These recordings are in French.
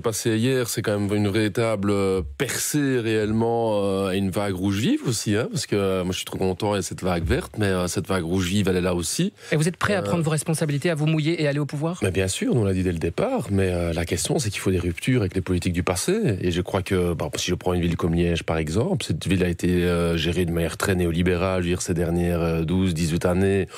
passé hier, c'est quand même une véritable euh, percée réellement euh, à une vague rouge vive aussi, hein, parce que euh, moi je suis trop content, il y a cette vague verte, mais cette vague rouge vive, elle est là aussi. Et vous êtes prêt à prendre vos responsabilités, à vous mouiller et aller au pouvoir mais Bien sûr, on l'a dit dès le départ, mais la question c'est qu'il faut des ruptures avec les politiques du passé, et je crois que bah, si je prends une ville comme Liège par exemple, cette ville a été gérée de manière très néolibérale, je veux dire, ces dernières 12, 18 années,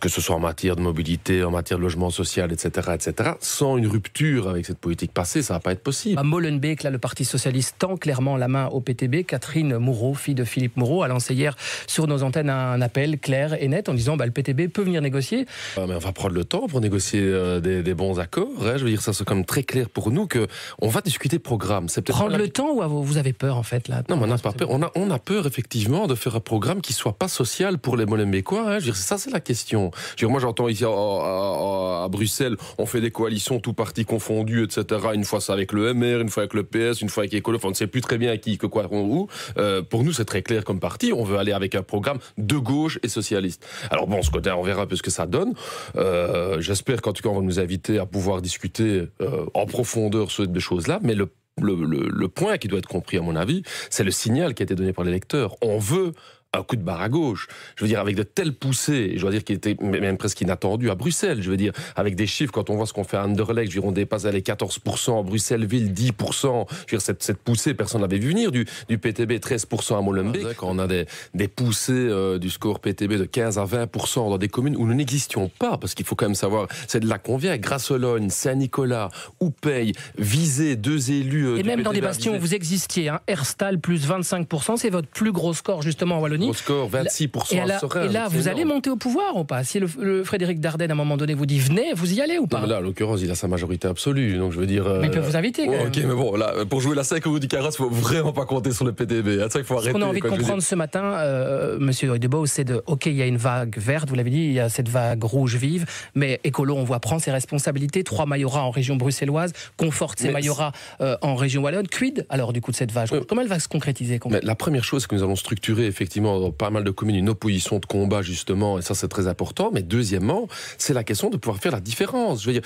que ce soit en matière de mobilité, en matière de logement social, etc., etc., sans une rupture avec cette politique passée, ça pas être possible. À bah, Molenbeek, là, le Parti socialiste tend clairement la main au PTB. Catherine Moreau, fille de Philippe Moreau, a lancé hier sur nos antennes un appel clair et net en disant bah, le PTB peut venir négocier. Ah, mais on va prendre le temps pour négocier euh, des, bons accords. Hein. Je veux dire, ça c'est quand même très clair pour nous que on va discuter programme. C'est prendre le temps ou vous avez peur en fait là Non, on pas peur. On a, on a peur effectivement de faire un programme qui soit pas social pour les Molenbeekois. Hein. Je veux dire, ça c'est la question. Je veux dire, moi j'entends ici oh, oh, oh, à, Bruxelles, on fait des coalitions tout parti confondu, etc. Une fois avec le MR, une fois avec le PS, une fois avec Écolo, on ne sait plus très bien à qui, que quoi, où. Euh, pour nous, c'est très clair comme parti. On veut aller avec un programme de gauche et socialiste. Alors bon, ce côté, on verra un ce que ça donne. Euh, j'espère qu'en tout cas, on va nous inviter à pouvoir discuter euh, en profondeur sur ces choses-là. Mais le le, le, point qui doit être compris, à mon avis, c'est le signal qui a été donné par les lecteurs On veut un coup de barre à gauche. Je veux dire, avec de telles poussées, je dois dire qu'il était même presque inattendu à Bruxelles. Je veux dire, avec des chiffres, quand on voit ce qu'on fait à Anderlecht, je veux dire, on dépasse les 14%, Bruxelles-Ville 10%. Je veux dire, cette, poussée, personne n'avait vu venir. Du, PTB 13% à Molenbeek. quand ah, on a des, des poussées euh, du score PTB de 15 à 20% dans des communes où nous n'existions pas, parce qu'il faut quand même savoir, c'est de là qu'on vient. Grasselogne, Saint-Nicolas, Oupey, Visé, deux élus. Euh, Et même dans des bastions où vous existiez, hein, Herstal plus 25%, c'est votre plus gros score justement en au score 26% et, et là, vous allez monter au pouvoir ou pas Si le, Frédéric Dardenne, à un moment donné, vous dit venez, vous y allez ou pas Là, en l'occurrence, il a sa majorité absolue. Donc, je veux dire. Mais il peut euh, vous inviter. Ok, mais bon, là, pour jouer la 5 au vous du Carras, faut vraiment pas compter sur le PDB. Hein, ça, il faut arrêter. Ce qu'on a envie de comprendre ce matin, M. Euh, monsieur c'est de OK, il y a une vague verte, vous l'avez dit, il y a cette vague rouge vive, mais Écolo, on voit, prend ses responsabilités. Trois majorats en région bruxelloise, conforte ses majorats euh, en région wallonne. Quid alors du coup de cette vague Comment elle va se concrétiser La première chose, c'est que nous allons structurer effectivement dans pas mal de communes une opposition de combat justement, et ça c'est très important. Mais deuxièmement, c'est la question de pouvoir faire la différence. Je veux dire,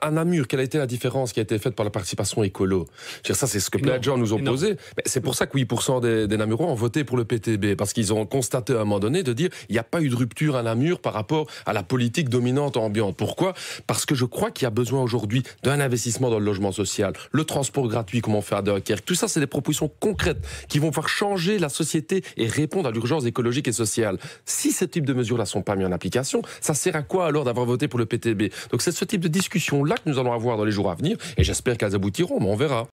à Namur, quelle a été la différence qui a été faite par la participation écolo dire, Ça c'est ce que plein de gens nous ont posé. C'est pour ça que 8% des, des Namurois ont voté pour le PTB, parce qu'ils ont constaté à un moment donné de dire il n'y a pas eu de rupture à Namur par rapport à la politique dominante ambiante. Pourquoi Parce que je crois qu'il y a besoin aujourd'hui d'un investissement dans le logement social, le transport gratuit comment faire fait à Dunkerque. Tout ça, c'est des propositions concrètes qui vont faire changer la société et répondre à urgence écologique et sociale. Si ces types de mesures-là ne sont pas mis en application, ça sert à quoi alors d'avoir voté pour le PTB Donc c'est ce type de discussion-là que nous allons avoir dans les jours à venir, et j'espère qu'elles aboutiront, mais on verra.